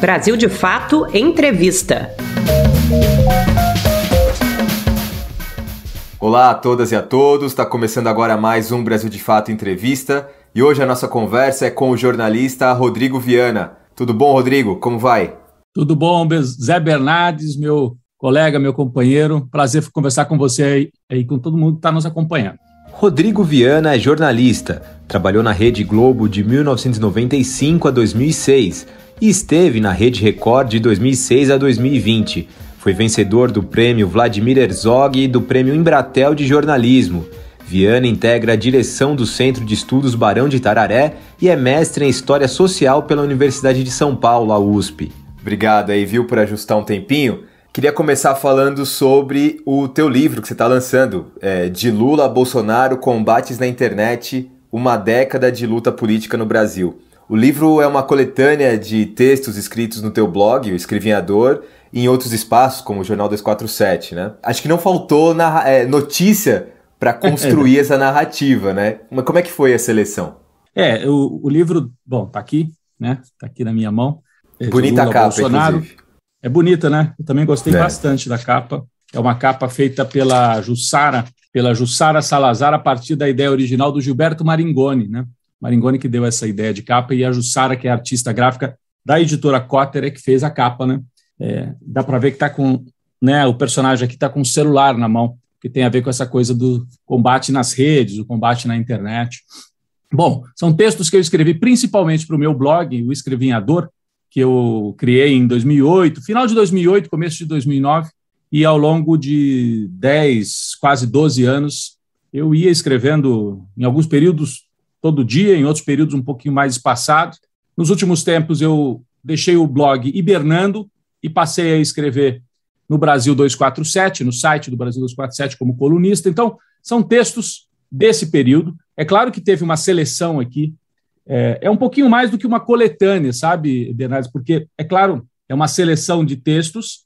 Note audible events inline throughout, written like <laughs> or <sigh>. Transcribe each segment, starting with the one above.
Brasil de Fato Entrevista. Olá a todas e a todos, está começando agora mais um Brasil de Fato Entrevista e hoje a nossa conversa é com o jornalista Rodrigo Viana. Tudo bom, Rodrigo? Como vai? Tudo bom, Zé Bernardes, meu colega, meu companheiro. Prazer conversar com você e com todo mundo que está nos acompanhando. Rodrigo Viana é jornalista, trabalhou na Rede Globo de 1995 a 2006 e esteve na Rede Record de 2006 a 2020. Foi vencedor do prêmio Vladimir Herzog e do prêmio Embratel de Jornalismo. Viana integra a direção do Centro de Estudos Barão de Tararé e é mestre em História Social pela Universidade de São Paulo, a USP. Obrigado aí, viu, por ajustar um tempinho. Queria começar falando sobre o teu livro que você está lançando, é, De Lula a Bolsonaro, Combates na Internet, Uma Década de Luta Política no Brasil. O livro é uma coletânea de textos escritos no teu blog, o Escrevinhador, e em outros espaços, como o Jornal 247, né? Acho que não faltou é, notícia para construir <laughs> essa narrativa, né? Mas como é que foi a seleção? É, o, o livro, bom, tá aqui, né? Tá aqui na minha mão. É, Bonita capa, Bolsonaro. Inclusive. É bonita, né? Eu também gostei é. bastante da capa. É uma capa feita pela Jussara, pela Jussara Salazar a partir da ideia original do Gilberto Maringoni, né? Maringoni que deu essa ideia de capa, e a Jussara, que é artista gráfica da editora Cotter, é que fez a capa, né? É, dá para ver que tá com, né, o personagem aqui está com um celular na mão, que tem a ver com essa coisa do combate nas redes, o combate na internet. Bom, são textos que eu escrevi principalmente para o meu blog, o Escrevinhador, que eu criei em 2008, final de 2008, começo de 2009, e ao longo de 10, quase 12 anos, eu ia escrevendo, em alguns períodos, todo dia, em outros períodos um pouquinho mais espaçado. Nos últimos tempos, eu deixei o blog hibernando e passei a escrever no Brasil 247, no site do Brasil 247, como colunista. Então, são textos desse período. É claro que teve uma seleção aqui. É, é um pouquinho mais do que uma coletânea, sabe, Bernardes? Porque, é claro, é uma seleção de textos,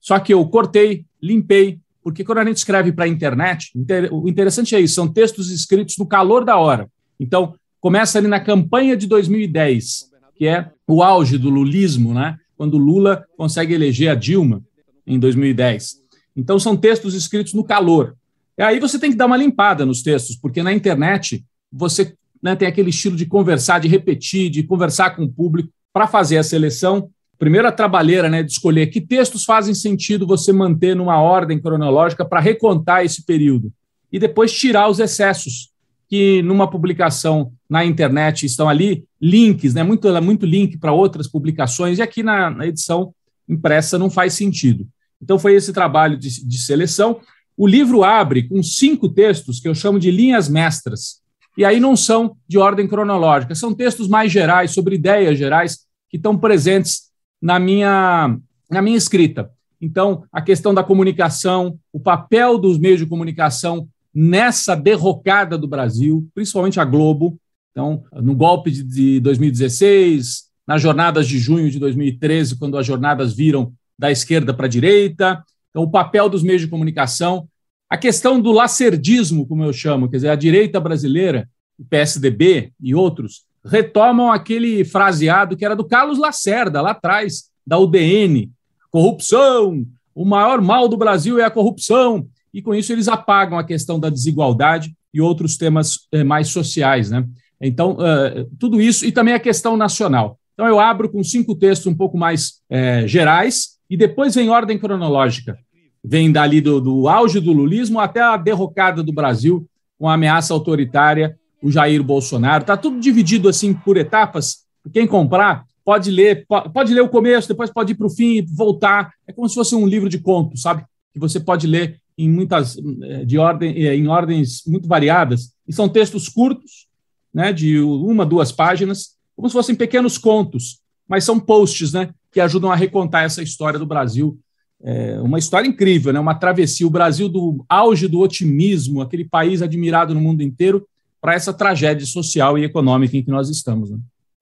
só que eu cortei, limpei, porque quando a gente escreve para a internet, o interessante é isso: são textos escritos no calor da hora. Então, começa ali na campanha de 2010, que é o auge do lulismo, né? quando Lula consegue eleger a Dilma em 2010. Então, são textos escritos no calor. E aí você tem que dar uma limpada nos textos, porque na internet você né, tem aquele estilo de conversar, de repetir, de conversar com o público para fazer a seleção. Primeiro a trabalheira né, de escolher que textos fazem sentido você manter numa ordem cronológica para recontar esse período. E depois tirar os excessos, que numa publicação na internet estão ali links, né? muito, é muito link para outras publicações, e aqui na, na, edição impressa não faz sentido. Então, foi esse trabalho de, de seleção. O livro abre com cinco textos que eu chamo de linhas mestras, e aí não são de ordem cronológica, são textos mais gerais, sobre ideias gerais, que estão presentes na minha, na minha escrita. Então, a questão da comunicação, o papel dos meios de comunicação nessa derrocada do Brasil, principalmente a Globo. Então, no golpe de 2016, nas jornadas de junho de 2013, quando as jornadas viram da esquerda para a direita. Então, o papel dos meios de comunicação. A questão do lacerdismo, como eu chamo, quer dizer, a direita brasileira, o PSDB e outros, retomam aquele fraseado que era do Carlos Lacerda, lá atrás, da UDN. Corrupção, o maior mal do Brasil é a corrupção e com isso eles apagam a questão da desigualdade e outros temas eh, mais sociais. Né? Então, eh, tudo isso, e também a questão nacional. Então, eu abro com cinco textos um pouco mais é, gerais, e depois vem ordem cronológica. Vem dali do, do auge do lulismo até a derrocada do Brasil com a ameaça autoritária, o Jair Bolsonaro. Está tudo dividido assim por etapas. Quem comprar pode ler, pode ler o começo, depois pode ir para o fim, voltar. É como se fosse um livro de contos, sabe? Que você pode ler em muitas eh, de ordem, eh, em ordens muito variadas, e são textos curtos, né, de uma, duas páginas, como se fossem pequenos contos, mas são posts né, que ajudam a recontar essa história do Brasil. É uma história incrível, né, uma travessia. O Brasil do auge do otimismo, aquele país admirado no mundo inteiro, para essa tragédia social e econômica em que nós estamos. Né?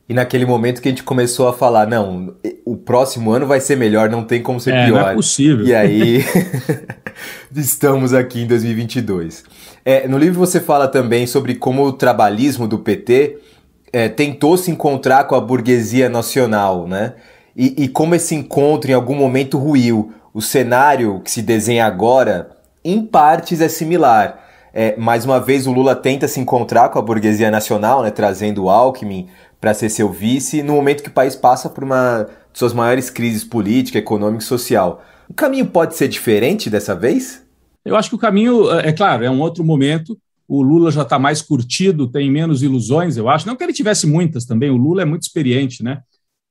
E naquele momento que a gente começou a falar, não, o próximo ano vai ser melhor, não tem como ser é, pior. Não é possível. E aí, <laughs> estamos aqui em 2022. É, no livro você fala também sobre como o trabalhismo do PT é, tentou se encontrar com a burguesia nacional, né? E, e como esse encontro em algum momento ruiu. O cenário que se desenha agora, em partes, é similar. É, mais uma vez, o Lula tenta se encontrar com a burguesia nacional, né, trazendo o Alckmin para ser seu vice no momento que o país passa por uma de suas maiores crises política, econômica e social. O caminho pode ser diferente dessa vez? Eu acho que o caminho, é, é claro, é um outro momento. O Lula já está mais curtido, tem menos ilusões, eu acho. Não que ele tivesse muitas também, o Lula é muito experiente, né?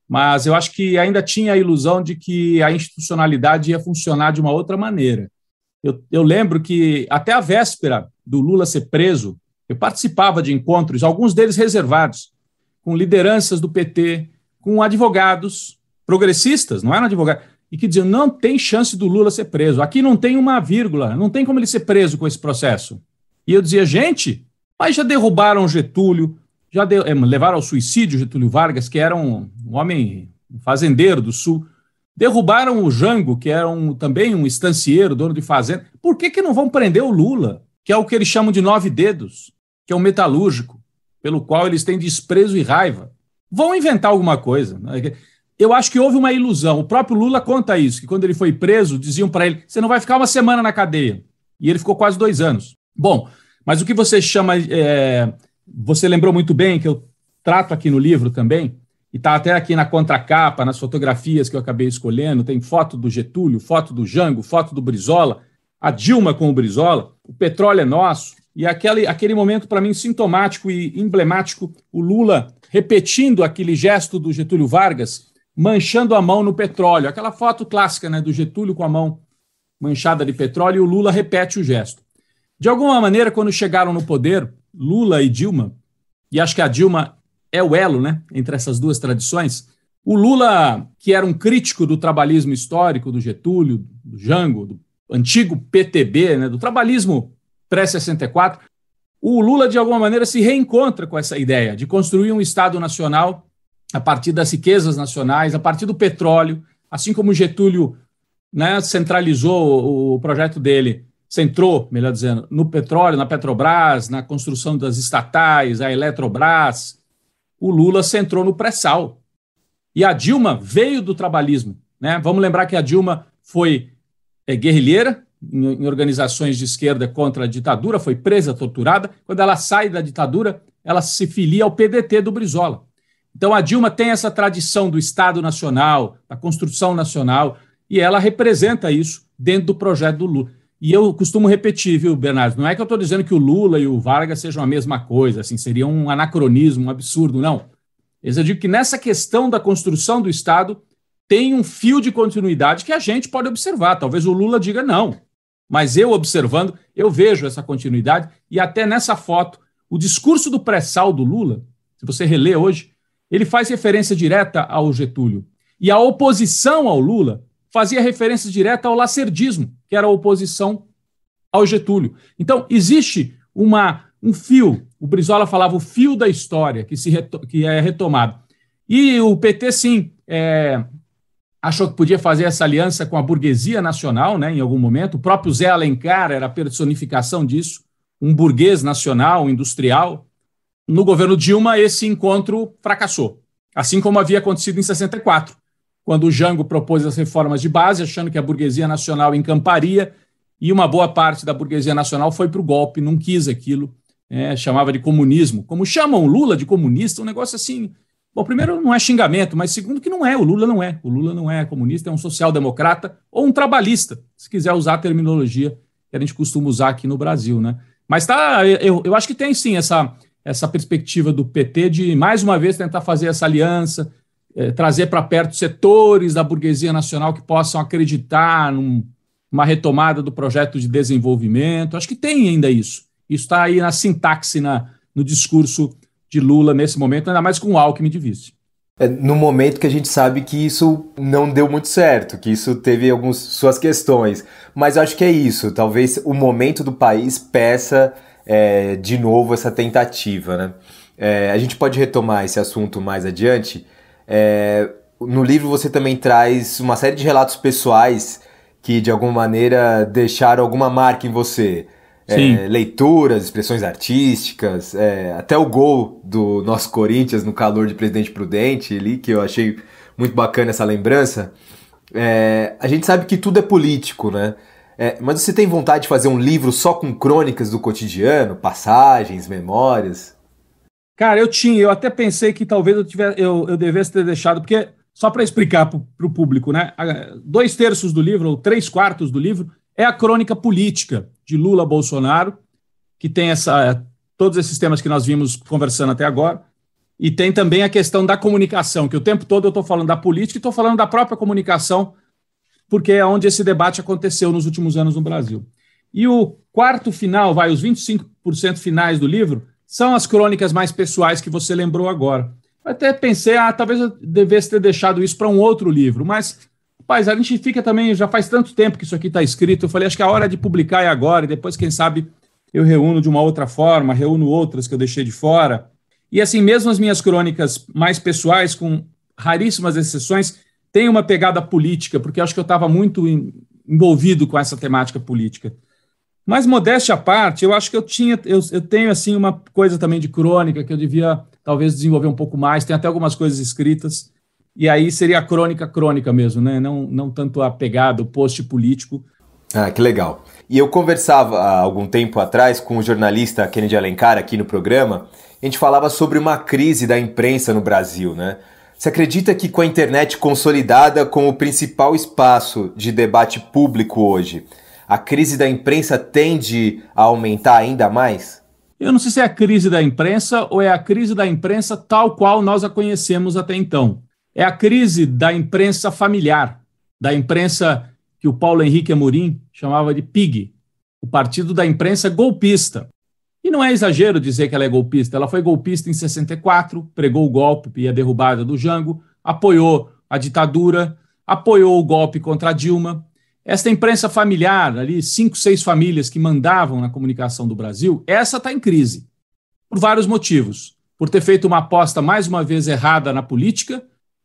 Mas eu acho que ainda tinha a ilusão de que a institucionalidade ia funcionar de uma outra maneira. Eu, eu lembro que até a véspera do Lula ser preso, eu participava de encontros, alguns deles reservados, com lideranças do PT, com advogados progressistas, não eram é advogados, e que diziam não tem chance do Lula ser preso. Aqui não tem uma vírgula, não tem como ele ser preso com esse processo. E eu dizia, gente, mas já derrubaram Getúlio, já de, é, levaram ao suicídio Getúlio Vargas, que era um, um homem um fazendeiro do Sul. Derrubaram o Jango, que era um, também um estancieiro, dono de fazenda. Por que, que não vão prender o Lula, que é o que eles chamam de nove dedos, que é um metalúrgico? pelo qual eles têm desprezo e raiva, vão inventar alguma coisa. Né? Eu acho que houve uma ilusão. O próprio Lula conta isso, que quando ele foi preso, diziam para ele: você não vai ficar uma semana na cadeia. E ele ficou quase dois anos. Bom, mas o que você chama. É, você lembrou muito bem, que eu trato aqui no livro também, e está até aqui na contracapa, nas fotografias que eu acabei escolhendo, tem foto do Getúlio, foto do Jango, foto do Brizola, a Dilma com o Brizola, o petróleo é nosso, e aquele, aquele momento, para mim, sintomático e emblemático, o Lula repetindo aquele gesto do Getúlio Vargas, manchando a mão no petróleo. Aquela foto clássica né, do Getúlio com a mão manchada de petróleo, e o Lula repete o gesto. De alguma maneira, quando chegaram no poder, Lula e Dilma, e acho que a Dilma é o elo né, entre essas duas tradições, o Lula, que era um crítico do trabalhismo histórico, do Getúlio, do Jango, do antigo PTB, né, do trabalhismo pré-64, o Lula, de alguma maneira, se reencontra com essa ideia de construir um Estado nacional a partir das riquezas nacionais, a partir do petróleo, assim como Getúlio né, centralizou o projeto dele, centrou, melhor dizendo, no petróleo, na Petrobras, na construção das estatais, a Eletrobras, o Lula centrou no pré-sal. E a Dilma veio do trabalhismo. Né? Vamos lembrar que a Dilma foi é, guerrilheira, em, em organizações de esquerda contra a ditadura, foi presa, torturada. Quando ela sai da ditadura, ela se filia ao PDT do Brizola. Então a Dilma tem essa tradição do Estado Nacional, da construção nacional, e ela representa isso dentro do projeto do Lula. E eu costumo repetir, viu, Bernardo? Não é que eu estou dizendo que o Lula e o Vargas sejam a mesma coisa, assim, seria um anacronismo, um absurdo, não. Eu digo que nessa questão da construção do Estado tem um fio de continuidade que a gente pode observar. Talvez o Lula diga não. Mas eu observando, eu vejo essa continuidade e até nessa foto, o discurso do pré-sal do Lula, se você relê hoje, ele faz referência direta ao Getúlio. E a oposição ao Lula fazia referência direta ao lacerdismo, que era a oposição ao Getúlio. Então, existe uma, um fio, o Brizola falava o fio da história que, se que é retomado. E o PT, sim, é, achou que podia fazer essa aliança com a burguesia nacional, né, em algum momento. O próprio Zé Alencar era a personificação disso, um burguês nacional, industrial. No governo Dilma, esse encontro fracassou, assim como havia acontecido em 64, quando o Jango propôs as reformas de base, achando que a burguesia nacional encamparia, e uma boa parte da burguesia nacional foi para o golpe, não quis aquilo, né, chamava de comunismo. Como chamam Lula de comunista, um negócio assim Bom, primeiro, não é xingamento, mas segundo, que não é, o Lula não é. O Lula não é comunista, é um social-democrata ou um trabalhista, se quiser usar a terminologia que a gente costuma usar aqui no Brasil, né? Mas tá, eu, eu acho que tem sim essa, essa perspectiva do PT de, mais uma vez, tentar fazer essa aliança, eh, trazer para perto setores da burguesia nacional que possam acreditar num, retomada do projeto de desenvolvimento. Acho que tem ainda isso. Isso está aí na sintaxe, na, no discurso de Lula nesse momento, ainda mais com o Alckmin de vice. É, no momento que a gente sabe que isso não deu muito certo, que isso teve algumas suas questões. Mas acho que é isso. Talvez o momento do país peça é, de novo essa tentativa. Né? É, a gente pode retomar esse assunto mais adiante. É, no livro você também traz uma série de relatos pessoais que de alguma maneira deixaram alguma marca em você é, leituras, expressões artísticas, é, até o gol do nosso Corinthians no calor de Presidente Prudente ali, que eu achei muito bacana essa lembrança. É, a gente sabe que tudo é político, né? É, mas você tem vontade de fazer um livro só com crônicas do cotidiano, passagens, memórias? Cara, eu tinha, eu até pensei que talvez eu, tivesse, eu, eu devesse ter deixado, porque, só para explicar para o público, né? Dois terços do livro, ou três quartos do livro, é a crônica política de Lula Bolsonaro, que tem essa, eh, todos esses temas que nós vimos conversando até agora, e tem também a questão da comunicação, que o tempo todo eu estou falando da política e estou falando da própria comunicação, porque é onde esse debate aconteceu nos últimos anos no Brasil. E o quarto final, vai, os 25% finais do livro, são as crônicas mais pessoais que você lembrou agora. Eu até pensei, ah, talvez eu devesse ter deixado isso para um outro livro, mas Rapaz, a gente fica também, já faz tanto tempo que isso aqui está escrito. Eu falei, acho que é a hora de publicar é agora, e depois, quem sabe, eu reúno de uma outra forma, reúno outras que eu deixei de fora. E assim, mesmo as minhas crônicas mais pessoais, com raríssimas exceções, têm uma pegada política, porque acho que eu estava muito envolvido com essa temática política. Mas modéstia à parte, eu acho que eu tinha, eu, eu, tenho assim uma coisa também de crônica que eu devia talvez desenvolver um pouco mais. Tem até algumas coisas escritas. E aí seria a crônica crônica mesmo, né? Não, não tanto a pegada, o post político. Ah, que legal. E eu conversava há algum tempo atrás com o jornalista Kennedy Alencar aqui no programa. A gente falava sobre uma crise da imprensa no Brasil, né? Você acredita que com a internet consolidada como o principal espaço de debate público hoje, a crise da imprensa tende a aumentar ainda mais? Eu não sei se é a crise da imprensa ou é a crise da imprensa tal qual nós a conhecemos até então é a crise da imprensa familiar, da imprensa que o Paulo Henrique Amorim chamava de PIG, o partido da imprensa golpista. E não é exagero dizer que ela é golpista, ela foi golpista em 64, pregou o golpe e a derrubada do Jango, apoiou a ditadura, apoiou o golpe contra Dilma. Esta imprensa familiar, ali, cinco, seis famílias que mandavam na comunicação do Brasil, essa está em crise, por vários motivos. Por ter feito uma aposta mais uma vez errada na política,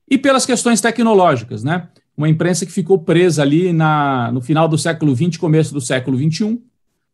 e pelas questões tecnológicas, né? Uma imprensa que ficou presa ali na, no final do século XX, começo do século XXI.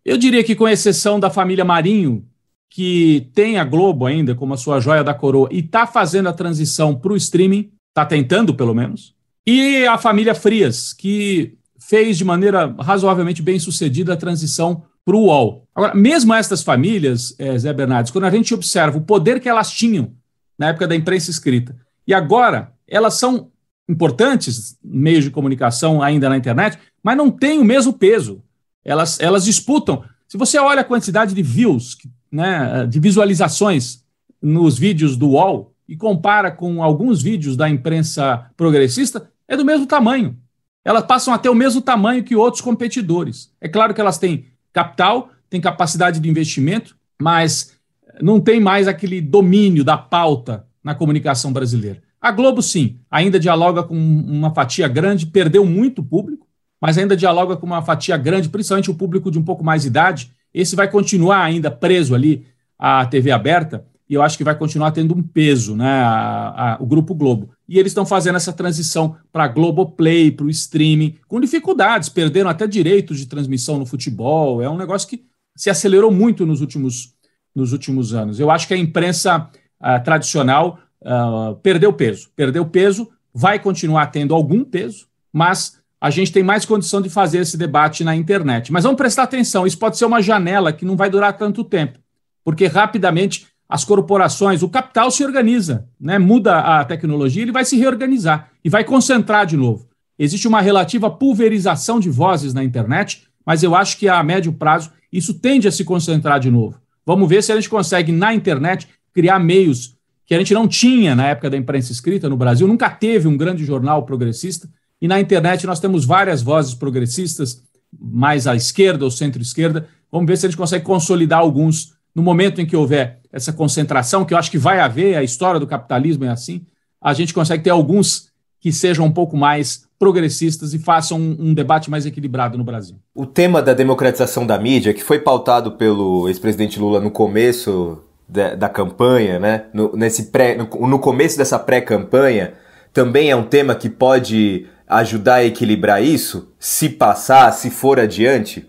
Eu diria que, com exceção da família Marinho, que tem a Globo ainda como a sua joia da coroa e está fazendo a transição para o streaming, está tentando pelo menos, e a família Frias, que fez de maneira razoavelmente bem sucedida a transição para o UOL. Agora, mesmo estas famílias, é, Zé Bernardes, quando a gente observa o poder que elas tinham na época da imprensa escrita, e agora elas são importantes, meios de comunicação ainda na internet, mas não têm o mesmo peso. Elas, elas disputam. Se você olha a quantidade de views, né, de visualizações nos vídeos do UOL e compara com alguns vídeos da imprensa progressista, é do mesmo tamanho. Elas passam até o mesmo tamanho que outros competidores. É claro que elas têm capital, têm capacidade de investimento, mas não tem mais aquele domínio da pauta na comunicação brasileira. A Globo, sim, ainda dialoga com uma fatia grande, perdeu muito público, mas ainda dialoga com uma fatia grande, principalmente o público de um pouco mais de idade. Esse vai continuar ainda preso ali à TV aberta, e eu acho que vai continuar tendo um peso, né? A, a, o Grupo Globo. E eles estão fazendo essa transição para Globoplay, para o streaming, com dificuldades, perderam até direitos de transmissão no futebol. É um negócio que se acelerou muito nos últimos, nos últimos anos. Eu acho que a imprensa ah, tradicional uh, perdeu peso. Perdeu peso, vai continuar tendo algum peso, mas a gente tem mais condição de fazer esse debate na internet. Mas vamos prestar atenção, isso pode ser uma janela que não vai durar tanto tempo, porque rapidamente as corporações, o capital se organiza, né? muda a tecnologia, ele vai se reorganizar e vai concentrar de novo. Existe uma relativa pulverização de vozes na internet, mas eu acho que a médio prazo isso tende a se concentrar de novo. Vamos ver se a gente consegue, na internet, criar meios que a gente não tinha na época da imprensa escrita no Brasil, nunca teve um grande jornal progressista, e na internet nós temos várias vozes progressistas, mais à esquerda ou centro-esquerda. Vamos ver se a gente consegue consolidar alguns no momento em que houver essa concentração, que eu acho que vai haver, a história do capitalismo é assim, a gente consegue ter alguns que sejam um pouco mais progressistas e façam um, um, debate mais equilibrado no Brasil. O tema da democratização da mídia, que foi pautado pelo ex-presidente Lula no começo da, da campanha, né? No, nesse pré, no, no começo dessa pré-campanha, também é um tema que pode ajudar a equilibrar isso, se passar, se for adiante?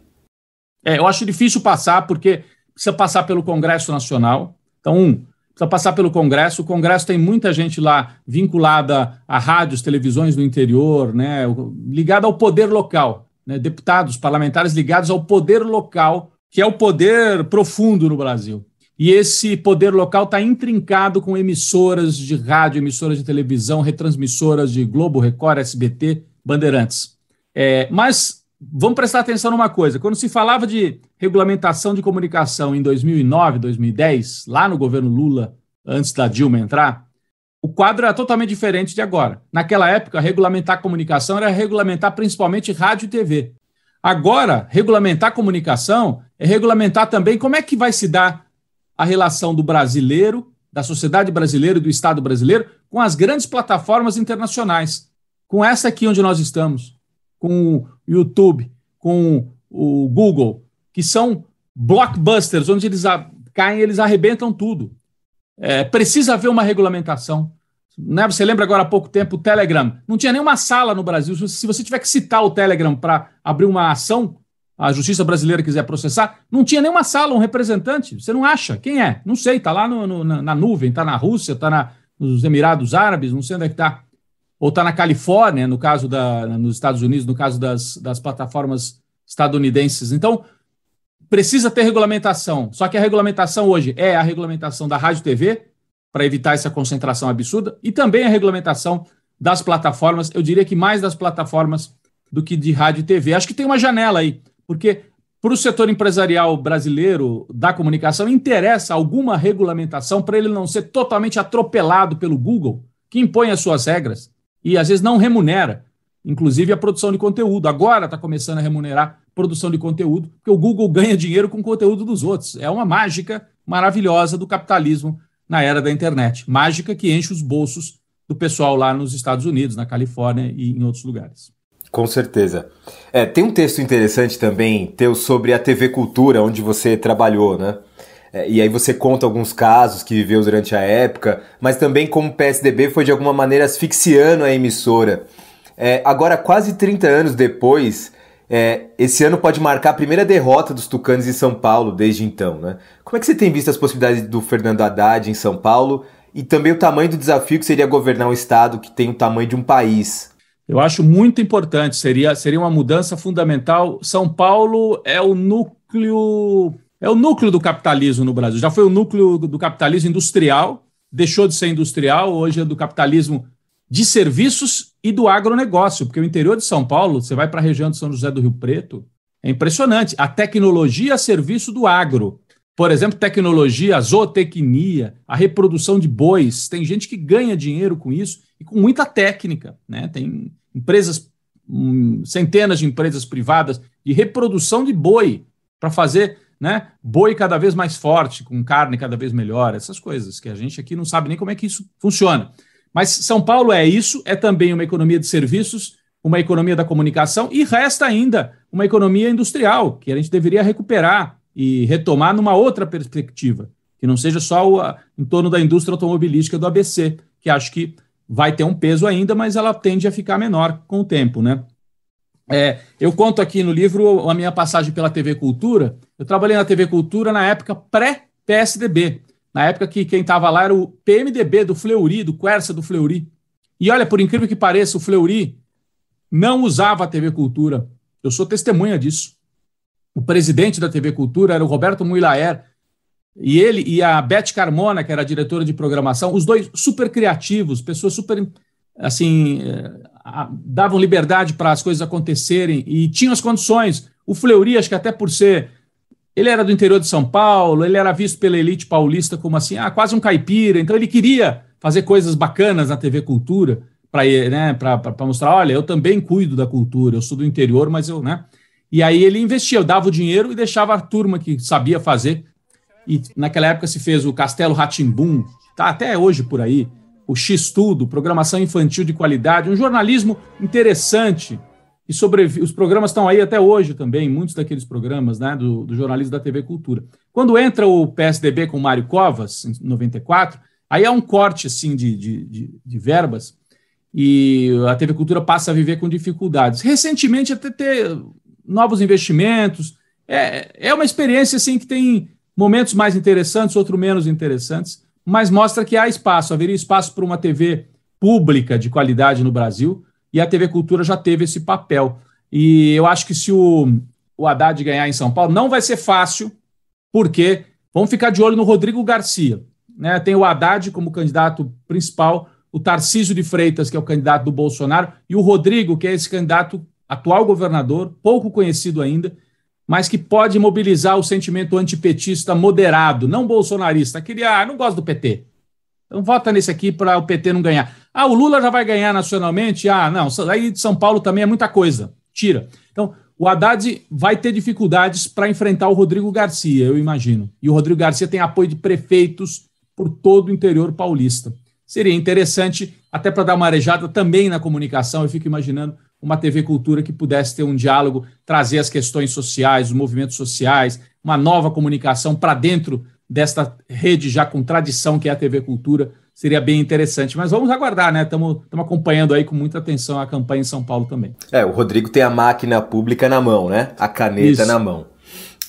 É, eu acho difícil passar, porque precisa passar pelo Congresso Nacional. Então, um, precisa passar pelo Congresso. O Congresso tem muita gente lá vinculada a rádios, televisões do interior, né, ligada ao poder local. Né, deputados, parlamentares ligados ao poder local, que é o poder profundo no Brasil. E esse poder local está intrincado com emissoras de rádio, emissoras de televisão, retransmissoras de Globo, Record, SBT, Bandeirantes. É, mas vamos prestar atenção numa coisa: quando se falava de regulamentação de comunicação em 2009, 2010, lá no governo Lula, antes da Dilma entrar, o quadro era totalmente diferente de agora. Naquela época, regulamentar comunicação era regulamentar principalmente rádio e TV. Agora, regulamentar comunicação é regulamentar também como é que vai se dar a relação do brasileiro, da sociedade brasileira e do Estado brasileiro com as grandes plataformas internacionais, com essa aqui onde nós estamos, com o YouTube, com o Google, que são blockbusters, onde eles caem, eles arrebentam tudo. É, precisa haver uma regulamentação. Né? Você lembra agora há pouco tempo o Telegram? Não tinha nenhuma sala no Brasil. Se você tiver que citar o Telegram para abrir uma ação, a justiça brasileira quiser processar, não tinha nenhuma sala, um representante. Você não acha? Quem é? Não sei, está lá no, no, na, na, nuvem, está na Rússia, está nos Emirados Árabes, não sei onde é que está. Ou está na Califórnia, no caso da, nos Estados Unidos, no caso das, das plataformas estadunidenses. Então, precisa ter regulamentação. Só que a regulamentação hoje é a regulamentação da Rádio TV, para evitar essa concentração absurda, e também a regulamentação das plataformas, eu diria que mais das plataformas do que de rádio e TV. Acho que tem uma janela aí. Porque para o setor empresarial brasileiro da comunicação interessa alguma regulamentação para ele não ser totalmente atropelado pelo Google, que impõe as suas regras e às vezes não remunera, inclusive a produção de conteúdo. Agora está começando a remunerar produção de conteúdo, porque o Google ganha dinheiro com o conteúdo dos outros. É uma mágica maravilhosa do capitalismo na era da internet. Mágica que enche os bolsos do pessoal lá nos Estados Unidos, na Califórnia e em outros lugares. Com certeza. É, tem um texto interessante também teu sobre a TV Cultura, onde você trabalhou, né? É, e aí você conta alguns casos que viveu durante a época, mas também como o PSDB foi de alguma maneira asfixiando a emissora. É, agora, quase 30 anos depois, é, esse ano pode marcar a primeira derrota dos tucanos em São Paulo desde então, né? Como é que você tem visto as possibilidades do Fernando Haddad em São Paulo e também o tamanho do desafio que seria governar um estado que tem o tamanho de um país? Eu acho muito importante, seria, seria uma mudança fundamental. São Paulo é o núcleo é o núcleo do capitalismo no Brasil. Já foi o núcleo do capitalismo industrial, deixou de ser industrial, hoje é do capitalismo de serviços e do agronegócio, porque o interior de São Paulo, você vai para a região de São José do Rio Preto, é impressionante. A tecnologia a serviço do agro. Por exemplo, tecnologia, a zootecnia, a reprodução de bois. Tem gente que ganha dinheiro com isso e com muita técnica. Né? Tem empresas, hum, centenas de empresas privadas de reprodução de boi para fazer né, boi cada vez mais forte, com carne cada vez melhor, essas coisas que a gente aqui não sabe nem como é que isso funciona. Mas São Paulo é isso, é também uma economia de serviços, uma economia da comunicação e resta ainda uma economia industrial, que a gente deveria recuperar e retomar numa outra perspectiva, que não seja só o, a, em torno da indústria automobilística do ABC, que acho que vai ter um peso ainda, mas ela tende a ficar menor com o tempo, né? É, eu conto aqui no livro a minha passagem pela TV Cultura. Eu trabalhei na TV Cultura na época pré-PSDB, na época que quem estava lá era o PMDB do Fleury, do Quercia do Fleury. E olha, por incrível que pareça, o Fleury não usava a TV Cultura. Eu sou testemunha disso o presidente da TV Cultura era o Roberto Muilaer, e ele e a Beth Carmona, que era diretora de programação, os dois super criativos, pessoas super assim, eh, davam liberdade para as coisas acontecerem e tinham as condições. O Fleury, acho que até por ser ele era do interior de São Paulo, ele era visto pela elite paulista como assim, ah, quase um caipira, então ele queria fazer coisas bacanas na TV Cultura para né, para mostrar, olha, eu também cuido da cultura, eu sou do interior, mas eu, né? E aí ele investia, eu dava o dinheiro e deixava a turma que sabia fazer. E naquela época se fez o Castelo Ratimbum, tá até hoje por aí, o X Tudo, programação infantil de qualidade, um jornalismo interessante. E sobre os programas estão aí até hoje também, muitos daqueles programas né, do, do jornalismo da TV Cultura. Quando entra o PSDB com o Mário Covas, em 94, aí há um corte assim, de, de, de, de verbas e a TV Cultura passa a viver com dificuldades. Recentemente, até ter, novos investimentos. É, é uma experiência assim que tem momentos mais interessantes, outros menos interessantes, mas mostra que há espaço, haveria espaço para uma TV pública de qualidade no Brasil, e a TV Cultura já teve esse papel. E eu acho que se o, o Haddad ganhar em São Paulo, não vai ser fácil, porque vamos ficar de olho no Rodrigo Garcia. Né? Tem o Haddad como candidato principal, o Tarcísio de Freitas, que é o candidato do Bolsonaro, e o Rodrigo, que é esse candidato atual governador, pouco conhecido ainda, mas que pode mobilizar o sentimento antipetista moderado, não bolsonarista, aquele, ah, não gosto do PT. Então vota nesse aqui para o PT não ganhar. Ah, o Lula já vai ganhar nacionalmente? Ah, não, aí de São Paulo também é muita coisa. Tira. Então, o Haddad vai ter dificuldades para enfrentar o Rodrigo Garcia, eu imagino. E o Rodrigo Garcia tem apoio de prefeitos por todo o interior paulista. Seria interessante, até para dar uma arejada também na comunicação, eu fico imaginando uma TV Cultura que pudesse ter um diálogo, trazer as questões sociais, os movimentos sociais, uma nova comunicação para dentro desta rede já com tradição que é a TV Cultura, seria bem interessante. Mas vamos aguardar, né? Estamos acompanhando aí com muita atenção a campanha em São Paulo também. É, o Rodrigo tem a máquina pública na mão, né? A caneta Isso. na mão.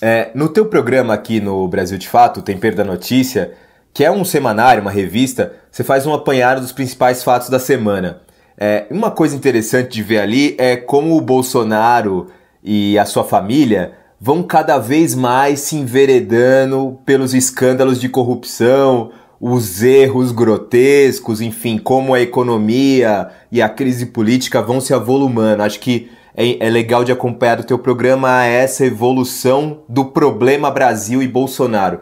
É, no teu programa aqui no Brasil de Fato, Tem Perda Notícia, que é um semanário, uma revista, você faz um apanhado dos principais fatos da semana. É, uma coisa interessante de ver ali é como o Bolsonaro e a sua família vão cada vez mais se enveredando pelos escândalos de corrupção, os erros grotescos, enfim, como a economia e a crise política vão se avolumando. Acho que é, é legal de acompanhar do teu programa essa evolução do problema Brasil e Bolsonaro.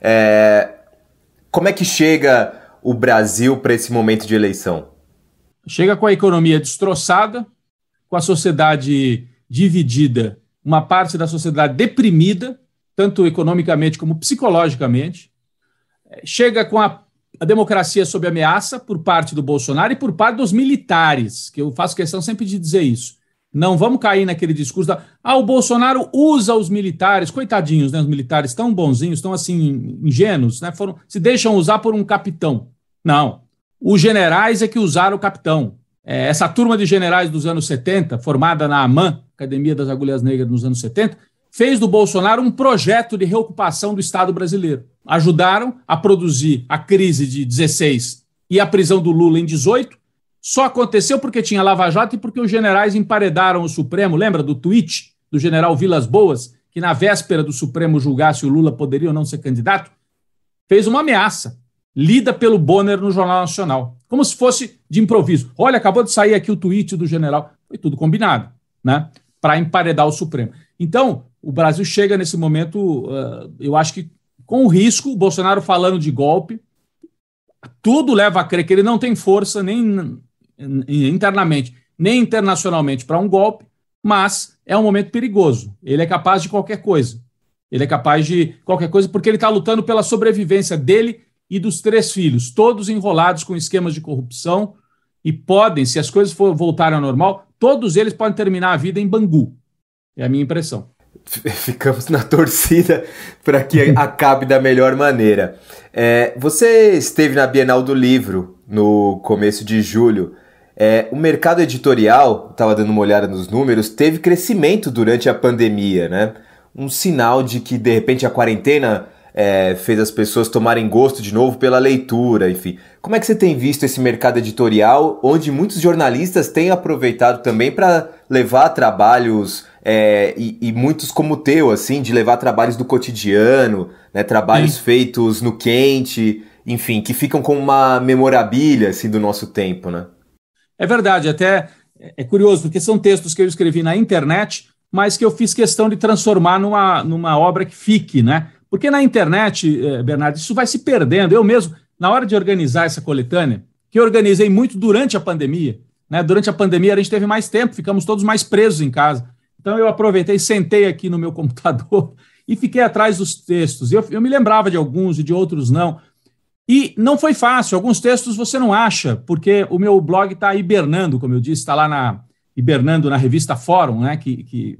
É, como é que chega o Brasil para esse momento de eleição? Chega com a economia destroçada, com a sociedade dividida, uma parte da sociedade deprimida, tanto economicamente como psicologicamente. Chega com a, a democracia sob ameaça por parte do Bolsonaro e por parte dos militares, que eu faço questão sempre de dizer isso. Não vamos cair naquele discurso da. Ah, o Bolsonaro usa os militares, coitadinhos, né? Os militares tão bonzinhos, tão assim, ingênuos, né? Foram, se deixam usar por um capitão. Não os generais é que usaram o capitão. É, essa turma de generais dos anos 70, formada na AMAN, Academia das Agulhas Negras nos anos 70, fez do Bolsonaro um projeto de reocupação do Estado brasileiro. Ajudaram a produzir a crise de 16 e a prisão do Lula em 18. Só aconteceu porque tinha Lava Jato e porque os generais emparedaram o Supremo. Lembra do tweet do general Vilas Boas, que na véspera do Supremo julgar se o Lula poderia ou não ser candidato? Fez uma ameaça lida pelo Bonner no Jornal Nacional, como se fosse de improviso. Olha, acabou de sair aqui o tweet do general. Foi tudo combinado, né? Para emparedar o Supremo. Então, o Brasil chega nesse momento, uh, eu acho que com o risco, o Bolsonaro falando de golpe, tudo leva a crer que ele não tem força nem internamente, nem internacionalmente para um golpe, mas é um momento perigoso. Ele é capaz de qualquer coisa. Ele é capaz de qualquer coisa porque ele está lutando pela sobrevivência dele e dos três filhos, todos enrolados com esquemas de corrupção e podem, se as coisas for voltarem ao normal, todos eles podem terminar a vida em Bangu. É a minha impressão. Ficamos na torcida para que <laughs> acabe da melhor maneira. É, você esteve na Bienal do Livro no começo de julho. É, o mercado editorial, estava dando uma olhada nos números, teve crescimento durante a pandemia, né? Um sinal de que de repente a quarentena é, fez as pessoas tomarem gosto de novo pela leitura, enfim. Como é que você tem visto esse mercado editorial, onde muitos jornalistas têm aproveitado também para levar trabalhos é, e, e, muitos como o teu, assim, de levar trabalhos do cotidiano, né, trabalhos Sim. feitos no quente, enfim, que ficam com uma memorabilia assim do nosso tempo, né? É verdade, até é curioso, porque são textos que eu escrevi na internet, mas que eu fiz questão de transformar numa, numa obra que fique, né? Porque na internet, eh, Bernardo, isso vai se perdendo. Eu mesmo, na hora de organizar essa coletânea, que eu organizei muito durante a pandemia, né? durante a pandemia a gente teve mais tempo, ficamos todos mais presos em casa. Então eu aproveitei, sentei aqui no meu <laughs> computador e fiquei atrás dos textos. Eu, eu me lembrava de alguns e de outros não. E não foi fácil, alguns textos você não acha, porque o meu blog está hibernando, como eu disse, está lá na hibernando na revista Fórum, né, que, que,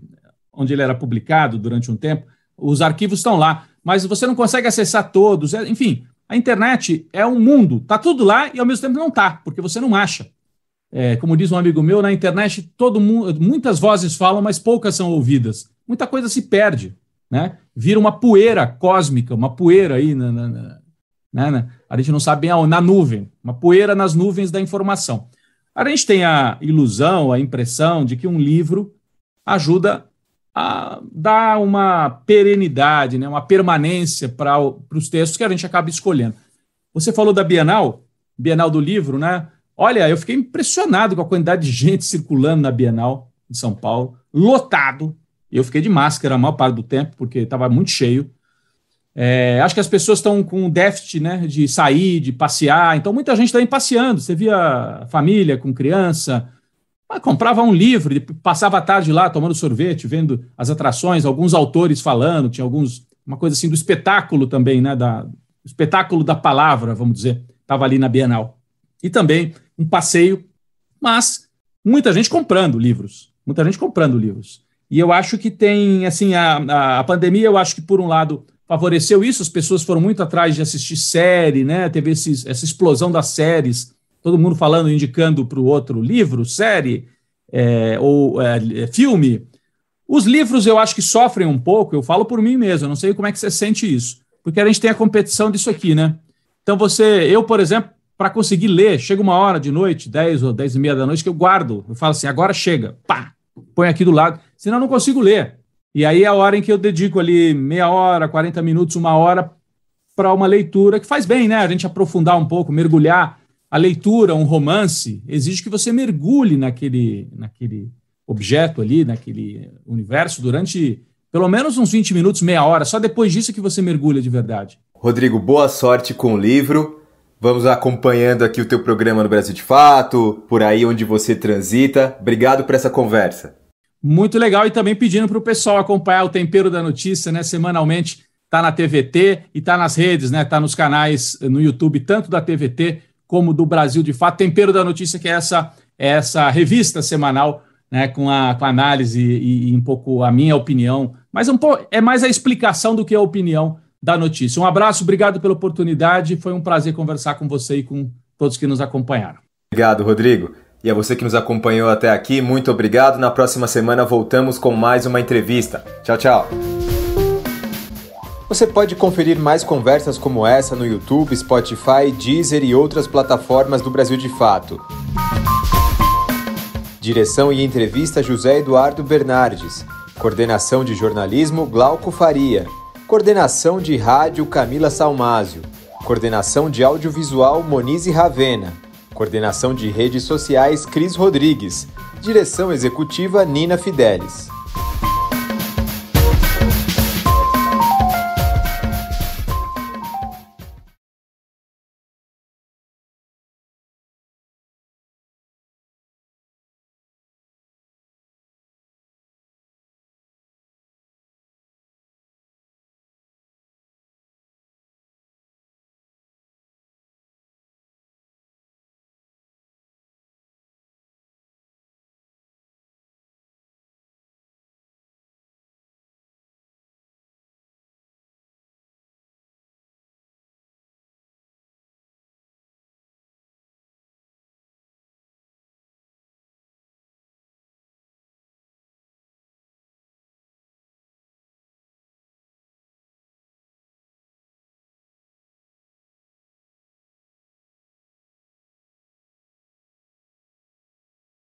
onde ele era publicado durante um tempo. Os arquivos estão lá mas você não consegue acessar todos. É, enfim, a internet é um mundo. Está tudo lá e ao mesmo tempo não está, porque você não acha. É, como diz um amigo meu, na internet todo mundo, muitas vozes falam, mas poucas são ouvidas. Muita coisa se perde, né? Vira uma poeira cósmica, uma poeira aí na, na, na, né, na a gente não sabe bem aonde, na nuvem, uma poeira nas nuvens da informação. A gente tem a ilusão, a impressão de que um livro ajuda a dar uma perenidade, né, uma permanência para os textos que a gente acaba escolhendo. Você falou da Bienal, Bienal do Livro, né? Olha, eu fiquei impressionado com a quantidade de gente circulando na Bienal de São Paulo, lotado. Eu fiquei de máscara a maior parte do tempo, porque estava muito cheio. É, acho que as pessoas estão com um déficit né, de sair, de passear, então muita gente está passeando. Você via família com criança, mas ah, comprava um livro, passava a tarde lá tomando sorvete, vendo as atrações, alguns autores falando, tinha alguns uma coisa assim do espetáculo também, né, da espetáculo da palavra, vamos dizer, estava ali na Bienal. E também um passeio, mas muita gente comprando livros, muita gente comprando livros. E eu acho que tem, assim, a, a, pandemia, eu acho que, por um lado, favoreceu isso, as pessoas foram muito atrás de assistir série, né? Teve esses, essa explosão das séries todo mundo falando, indicando para o outro livro, série é, ou é, é, filme. Os livros eu acho que sofrem um pouco, eu falo por mim mesmo, eu não sei como é que você sente isso, porque a gente tem a competição disso aqui, né? Então você, eu, por exemplo, para conseguir ler, chega uma hora de noite, 10 ou 10 e meia da noite, que eu guardo, eu falo assim, agora chega, pá, põe aqui do lado, senão eu não consigo ler. E aí é a hora em que eu dedico ali meia hora, 40 minutos, uma hora para uma leitura que faz bem, né? A gente aprofundar um pouco, mergulhar a leitura, um romance, exige que você mergulhe naquele, naquele objeto ali, naquele universo, durante pelo menos uns 20 minutos, meia hora. Só depois disso que você mergulha de verdade. Rodrigo, boa sorte com o livro. Vamos acompanhando aqui o teu programa no Brasil de Fato, por aí onde você transita. Obrigado por essa conversa. Muito legal e também pedindo para o pessoal acompanhar o Tempero da Notícia, né? Semanalmente está na TVT e está nas redes, né? Está nos canais no YouTube, tanto da TVT como do Brasil de fato. Tempero da Notícia, que é essa, é essa revista semanal né, com, a, com a análise e, e, um pouco a minha opinião, mas um pouco, é mais a explicação do que a opinião da notícia. Um abraço, obrigado pela oportunidade, foi um prazer conversar com você e com todos que nos acompanharam. Obrigado, Rodrigo. E a você que nos acompanhou até aqui, muito obrigado. Na próxima semana voltamos com mais uma entrevista. Tchau, tchau. Você pode conferir mais conversas como essa no YouTube, Spotify, Deezer e outras plataformas do Brasil de Fato. Direção e entrevista José Eduardo Bernardes. Coordenação de jornalismo Glauco Faria. Coordenação de rádio Camila Salmásio. Coordenação de audiovisual Moniz Ravena. Coordenação de redes sociais Cris Rodrigues. Direção executiva Nina Fidelis.